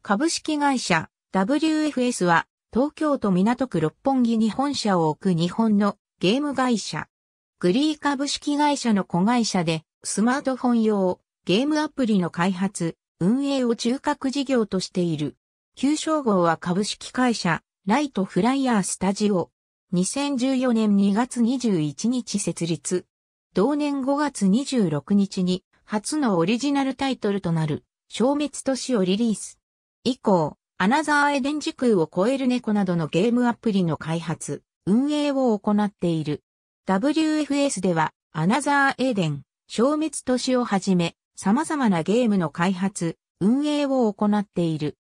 株式会社 WFS は東京都港区六本木に本社を置く日本のゲーム会社。グリー株式会社の子会社でスマートフォン用ゲームアプリの開発、運営を中核事業としている。旧称号は株式会社ライトフライヤースタジオ。2014年2月21日設立。同年5月26日に初のオリジナルタイトルとなる消滅都市をリリース。以降、アナザーエデン時空を超える猫などのゲームアプリの開発、運営を行っている。WFS では、アナザーエデン、消滅都市をはじめ、様々なゲームの開発、運営を行っている。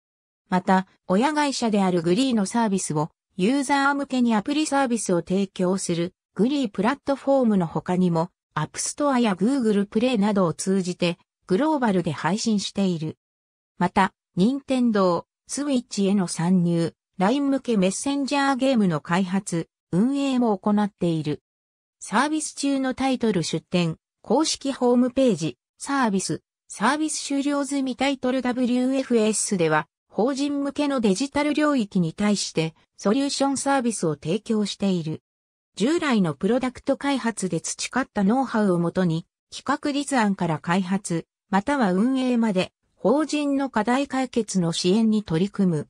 また、親会社であるグリーのサービスを、ユーザー向けにアプリサービスを提供する、グリープラットフォームの他にも、アップストアや Google プレイなどを通じて、グローバルで配信している。また、任天堂、スイッチへの参入、LINE 向けメッセンジャーゲームの開発、運営も行っている。サービス中のタイトル出展、公式ホームページ、サービス、サービス終了済みタイトル WFS では、法人向けのデジタル領域に対して、ソリューションサービスを提供している。従来のプロダクト開発で培ったノウハウをもとに、企画立案から開発、または運営まで、法人の課題解決の支援に取り組む。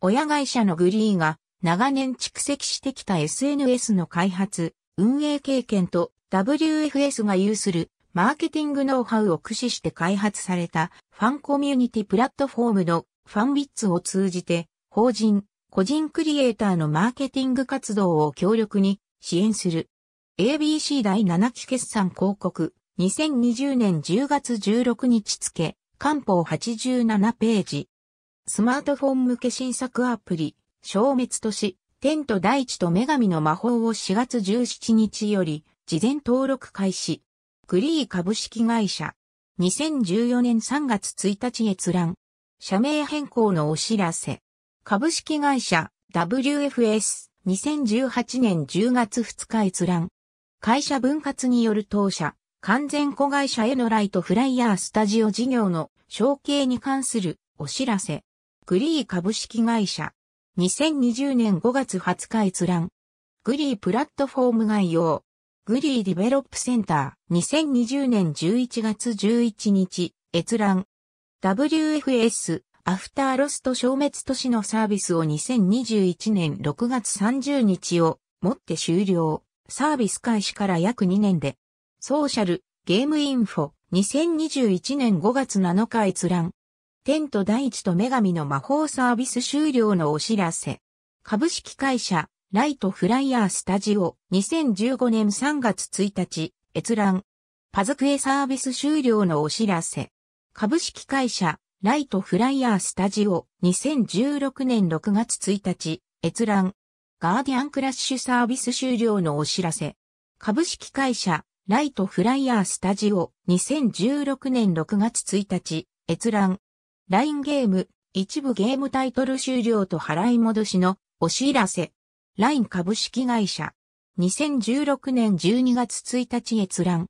親会社のグリーが長年蓄積してきた SNS の開発、運営経験と WFS が有するマーケティングノウハウを駆使して開発されたファンコミュニティプラットフォームのファンビッツを通じて法人、個人クリエイターのマーケティング活動を強力に支援する。ABC 第7期決算広告2020年10月16日付官報87ページ。スマートフォン向け新作アプリ、消滅都市、天と大地と女神の魔法を4月17日より、事前登録開始。グリー株式会社。2014年3月1日閲覧。社名変更のお知らせ。株式会社 WFS2018 年10月2日閲覧。会社分割による当社完全子会社へのライトフライヤースタジオ事業の承継に関するお知らせ。グリー株式会社。2020年5月20日閲覧。グリープラットフォーム概要。グリーディベロップセンター。2020年11月11日。閲覧。WFS。アフターロスト消滅都市のサービスを2021年6月30日をもって終了。サービス開始から約2年でソーシャル、ゲームインフォ、2021年5月7日閲覧。テント第一と女神の魔法サービス終了のお知らせ。株式会社、ライトフライヤースタジオ、2015年3月1日、閲覧。パズクエサービス終了のお知らせ。株式会社、ライトフライヤースタジオ、2016年6月1日、閲覧。ガーディアンクラッシュサービス終了のお知らせ。株式会社、ライトフライヤースタジオ、2016年6月1日、閲覧。ラインゲーム、一部ゲームタイトル終了と払い戻しのお知らせ。ライン株式会社。2016年12月1日閲覧。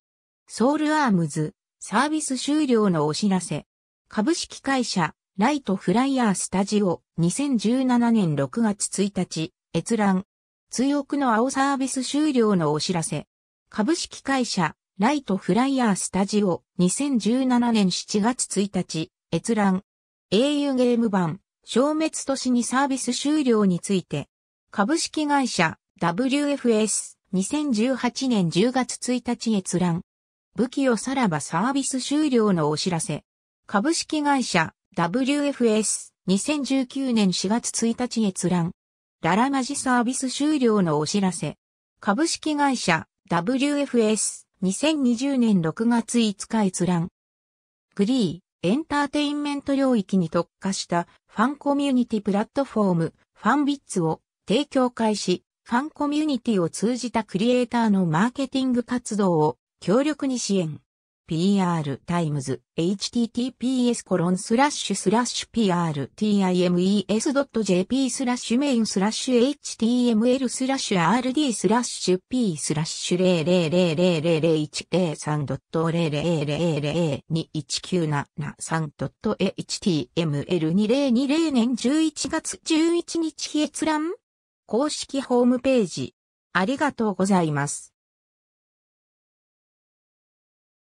ソウルアームズ、サービス終了のお知らせ。株式会社、ライトフライヤースタジオ、2017年6月1日、閲覧。追憶の青サービス終了のお知らせ。株式会社、ライトフライヤースタジオ、2017年7月1日、閲覧。au ゲーム版、消滅都市にサービス終了について、株式会社、WFS、2018年10月1日閲覧。武器をさらばサービス終了のお知らせ。株式会社、WFS、2019年4月1日閲覧。ララマジサービス終了のお知らせ。株式会社 WFS 2020年6月5日閲覧。グリー、エンターテインメント領域に特化したファンコミュニティプラットフォーム、ファンビッツを提供開始、ファンコミュニティを通じたクリエイターのマーケティング活動を強力に支援。PR タイムズ https コロンスラッシュスラッシュ prtimes.jp スラッシュメインスラッシュ html スラッシュ rd スラッシュ p スラッシュ0 0 0 0 1 0 3 0 0 0 0 2 1 9 7 h t m l 2 0 2 0年11月11日閲覧公式ホームページありがとうございます。